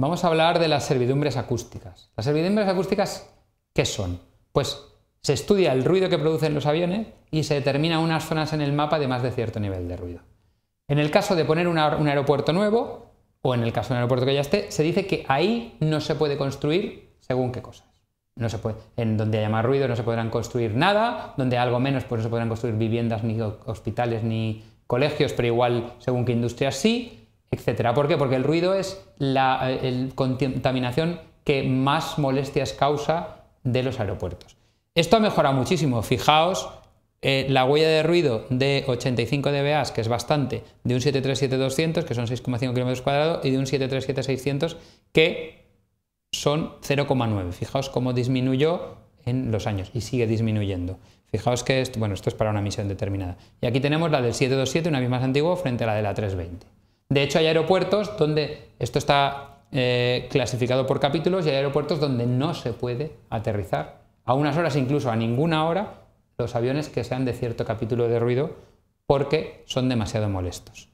Vamos a hablar de las servidumbres acústicas. ¿Las servidumbres acústicas qué son? Pues se estudia el ruido que producen los aviones y se determina unas zonas en el mapa de más de cierto nivel de ruido. En el caso de poner un aeropuerto nuevo, o en el caso de un aeropuerto que ya esté, se dice que ahí no se puede construir según qué cosas. No se puede, en donde haya más ruido no se podrán construir nada, donde algo menos pues no se podrán construir viviendas, ni hospitales, ni colegios, pero igual según qué industria sí etcétera. ¿Por qué? Porque el ruido es la contaminación que más molestias causa de los aeropuertos. Esto ha mejorado muchísimo. Fijaos eh, la huella de ruido de 85 dBA, que es bastante, de un 737-200, que son 6,5 km cuadrados, y de un 737-600, que son 0,9. Fijaos cómo disminuyó en los años y sigue disminuyendo. Fijaos que esto, bueno, esto es para una misión determinada. Y aquí tenemos la del 727, una vez más antigua, frente a la de la 320. De hecho, hay aeropuertos donde esto está eh, clasificado por capítulos y hay aeropuertos donde no se puede aterrizar. A unas horas, incluso a ninguna hora, los aviones que sean de cierto capítulo de ruido porque son demasiado molestos.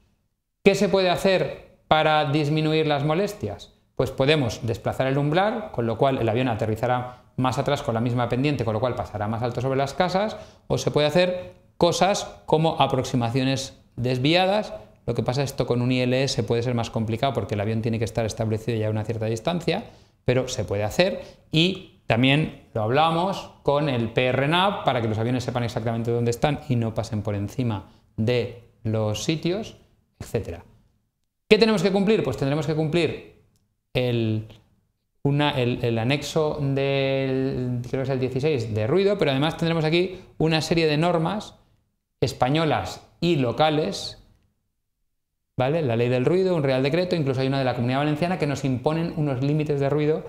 ¿Qué se puede hacer para disminuir las molestias? Pues podemos desplazar el umbral, con lo cual el avión aterrizará más atrás con la misma pendiente, con lo cual pasará más alto sobre las casas, o se puede hacer cosas como aproximaciones desviadas, lo que pasa es que esto con un ILS puede ser más complicado porque el avión tiene que estar establecido ya a una cierta distancia, pero se puede hacer y también lo hablamos con el PRNAV para que los aviones sepan exactamente dónde están y no pasen por encima de los sitios, etc. ¿Qué tenemos que cumplir? Pues tendremos que cumplir el, anexo del, creo es el 16, de ruido, pero además tendremos aquí una serie de normas españolas y locales la ley del ruido, un real decreto, incluso hay una de la Comunidad Valenciana que nos imponen unos límites de ruido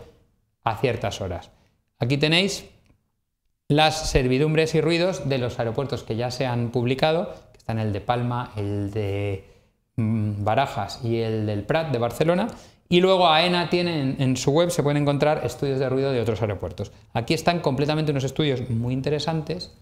a ciertas horas. Aquí tenéis las servidumbres y ruidos de los aeropuertos que ya se han publicado, que están el de Palma, el de mm, Barajas y el del Prat de Barcelona. Y luego AENA tiene en, su web, se pueden encontrar estudios de ruido de otros aeropuertos. Aquí están completamente unos estudios muy interesantes.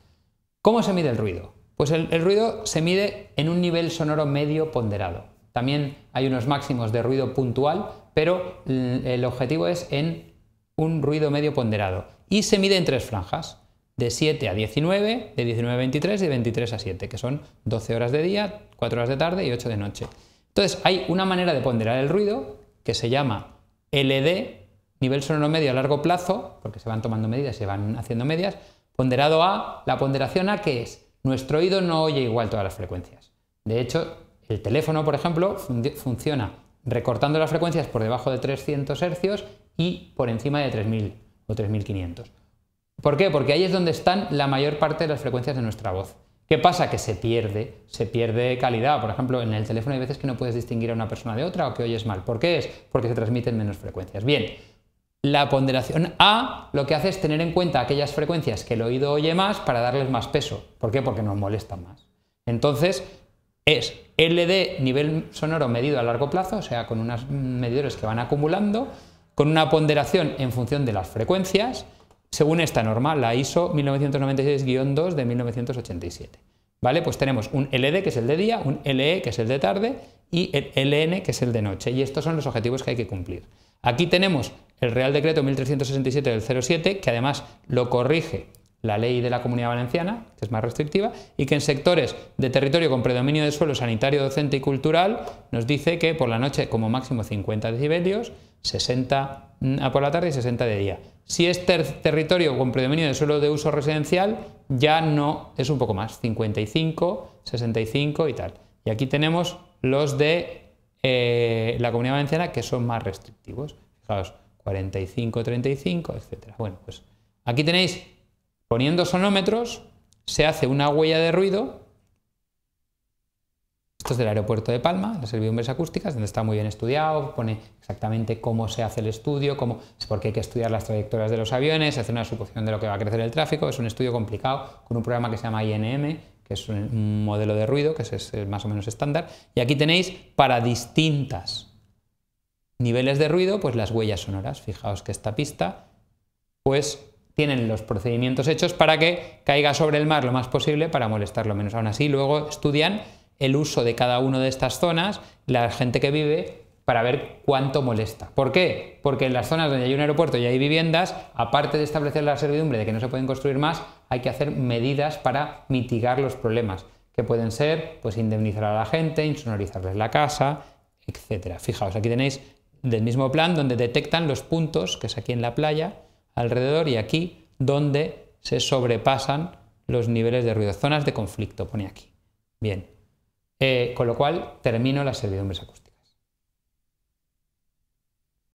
¿Cómo se mide el ruido? Pues el ruido se mide en un nivel sonoro medio ponderado. También hay unos máximos de ruido puntual, pero el objetivo es en un ruido medio ponderado. Y se mide en tres franjas, de 7 a 19, de 19 a 23 y de 23 a 7, que son 12 horas de día, 4 horas de tarde y 8 de noche. Entonces, hay una manera de ponderar el ruido que se llama LD, nivel sonoro medio a largo plazo, porque se van tomando medidas, se van haciendo medias, ponderado a, la ponderación a, que es? Nuestro oído no oye igual todas las frecuencias. De hecho, el teléfono, por ejemplo, funciona recortando las frecuencias por debajo de 300 hercios y por encima de 3000 o 3500. ¿Por qué? Porque ahí es donde están la mayor parte de las frecuencias de nuestra voz. ¿Qué pasa? Que se pierde, se pierde calidad. Por ejemplo, en el teléfono hay veces que no puedes distinguir a una persona de otra o que oyes mal. ¿Por qué es? Porque se transmiten menos frecuencias. Bien, la ponderación A lo que hace es tener en cuenta aquellas frecuencias que el oído oye más para darles más peso. ¿Por qué? Porque nos molestan más. Entonces, es LD, nivel sonoro medido a largo plazo, o sea, con unas medidores que van acumulando, con una ponderación en función de las frecuencias, según esta norma, la ISO 1996-2 de 1987. ¿Vale? Pues tenemos un LD, que es el de día, un LE, que es el de tarde, y el LN, que es el de noche. Y estos son los objetivos que hay que cumplir. Aquí tenemos el Real Decreto 1367 del 07, que además lo corrige la ley de la comunidad valenciana, que es más restrictiva, y que en sectores de territorio con predominio de suelo sanitario, docente y cultural, nos dice que por la noche como máximo 50 decibelios, 60 mm, ah, por la tarde y 60 de día. Si es territorio con predominio de suelo de uso residencial, ya no es un poco más, 55, 65 y tal. Y aquí tenemos los de eh, la comunidad valenciana que son más restrictivos. Fijaos, 45, 35, etc. Bueno, pues aquí tenéis Poniendo sonómetros se hace una huella de ruido. Esto es del aeropuerto de Palma, las servidumbres acústicas, donde está muy bien estudiado, pone exactamente cómo se hace el estudio, cómo, porque hay que estudiar las trayectorias de los aviones, hacer una suposición de lo que va a crecer el tráfico. Es un estudio complicado con un programa que se llama INM, que es un modelo de ruido, que es, más o menos estándar. Y aquí tenéis para distintas niveles de ruido, pues las huellas sonoras. Fijaos que esta pista, pues tienen los procedimientos hechos para que caiga sobre el mar lo más posible para molestarlo menos. Aún así, luego estudian el uso de cada una de estas zonas, la gente que vive, para ver cuánto molesta. ¿Por qué? Porque en las zonas donde hay un aeropuerto y hay viviendas, aparte de establecer la servidumbre de que no se pueden construir más, hay que hacer medidas para mitigar los problemas, que pueden ser pues indemnizar a la gente, insonorizarles la casa, etcétera. Fijaos, aquí tenéis del mismo plan donde detectan los puntos, que es aquí en la playa, alrededor y aquí donde se sobrepasan los niveles de ruido. Zonas de conflicto, pone aquí. Bien. Eh, con lo cual termino las servidumbres acústicas.